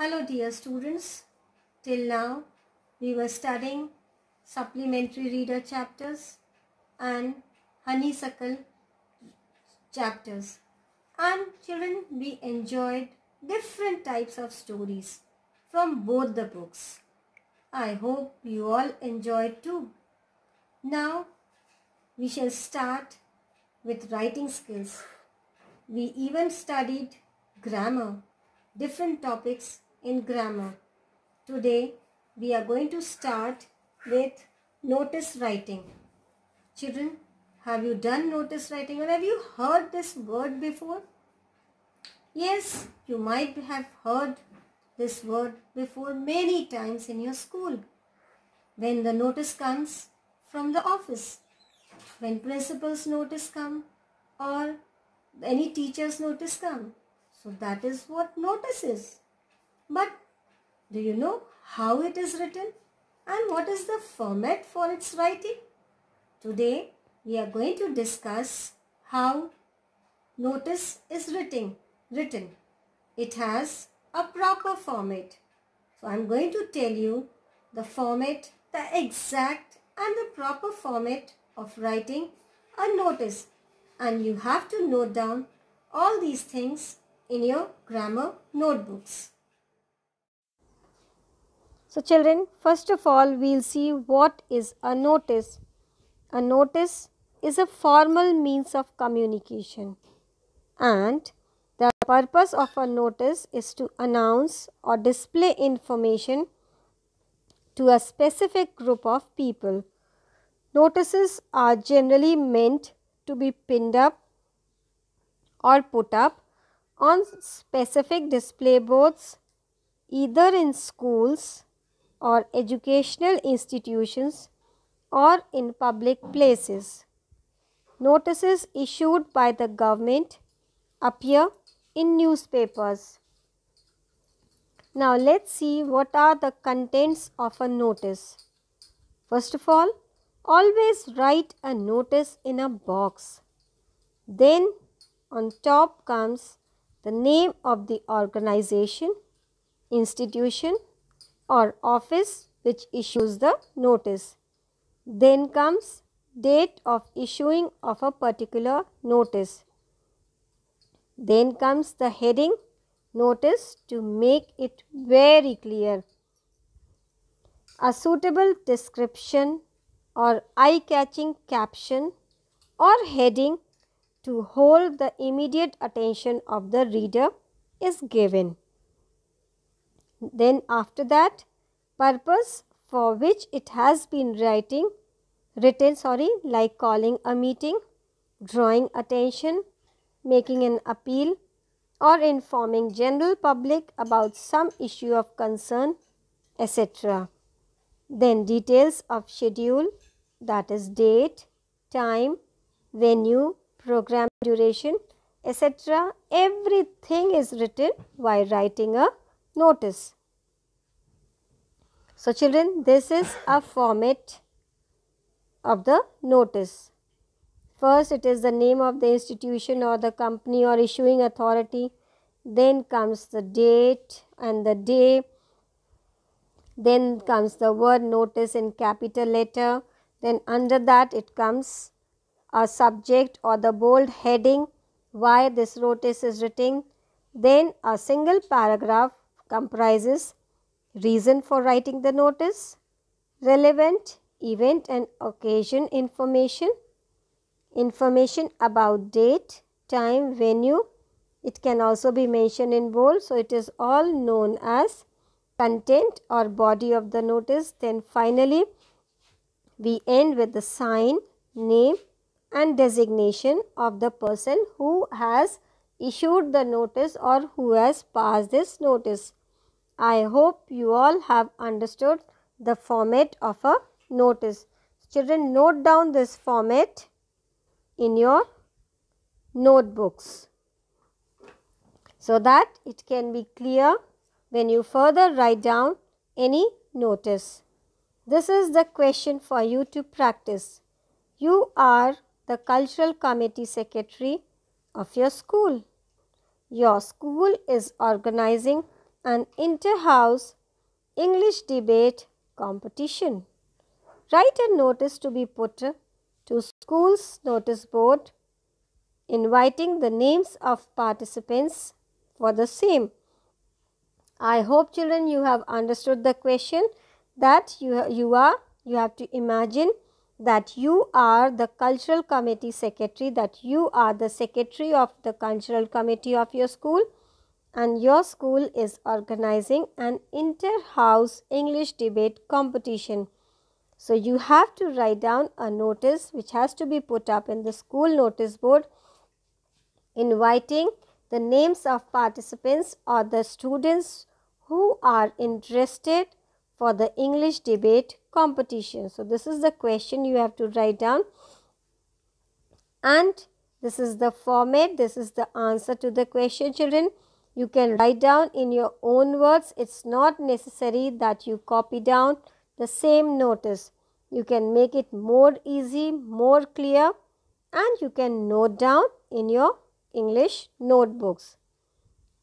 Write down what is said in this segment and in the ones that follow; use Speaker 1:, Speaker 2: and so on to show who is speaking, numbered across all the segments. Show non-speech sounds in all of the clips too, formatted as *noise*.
Speaker 1: Hello dear students, till now we were studying supplementary reader chapters and honeysuckle chapters and children we enjoyed different types of stories from both the books. I hope you all enjoyed too. Now we shall start with writing skills. We even studied grammar, different topics in grammar. Today we are going to start with notice writing. Children, have you done notice writing or have you heard this word before? Yes, you might have heard this word before many times in your school. When the notice comes from the office, when principal's notice come or any teacher's notice come. So that is what notice is. But do you know how it is written and what is the format for its writing? Today we are going to discuss how notice is written. written. It has a proper format. So I am going to tell you the format, the exact and the proper format of writing a notice and you have to note down all these things in your grammar notebooks. So, children first of all we will see what is a notice. A notice is a formal means of communication and the purpose of a notice is to announce or display information to a specific group of people. Notices are generally meant to be pinned up or put up on specific display boards either in schools or educational institutions or in public places. Notices issued by the government appear in newspapers. Now let's see what are the contents of a notice. First of all, always write a notice in a box. Then on top comes the name of the organization, institution or office which issues the notice. Then comes date of issuing of a particular notice. Then comes the heading notice to make it very clear. A suitable description or eye-catching caption or heading to hold the immediate attention of the reader is given. Then after that, purpose for which it has been writing, written sorry, like calling a meeting, drawing attention, making an appeal or informing general public about some issue of concern, etc. Then details of schedule that is date, time, venue, program duration, etc. Everything is written while writing a notice. So, children this is a *coughs* format of the notice. First it is the name of the institution or the company or issuing authority. Then comes the date and the day. Then comes the word notice in capital letter. Then under that it comes a subject or the bold heading why this notice is written. Then a single paragraph comprises reason for writing the notice, relevant event and occasion information, information about date, time, venue. It can also be mentioned in bold. So, it is all known as content or body of the notice. Then finally, we end with the sign, name and designation of the person who has issued the notice or who has passed this notice. I hope you all have understood the format of a notice. Children note down this format in your notebooks so that it can be clear when you further write down any notice. This is the question for you to practice. You are the cultural committee secretary of your school. Your school is organizing an inter-house English debate competition. Write a notice to be put to school's notice board inviting the names of participants for the same. I hope children you have understood the question that you, you are you have to imagine that you are the cultural committee secretary that you are the secretary of the cultural committee of your school and your school is organizing an inter-house English debate competition. So you have to write down a notice which has to be put up in the school notice board inviting the names of participants or the students who are interested for the English debate competition. So this is the question you have to write down and this is the format, this is the answer to the question children. You can write down in your own words. It's not necessary that you copy down the same notice. You can make it more easy, more clear and you can note down in your English notebooks.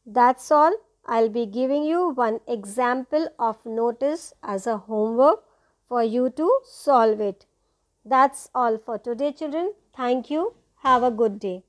Speaker 1: That's all. I'll be giving you one example of notice as a homework for you to solve it. That's all for today children. Thank you. Have a good day.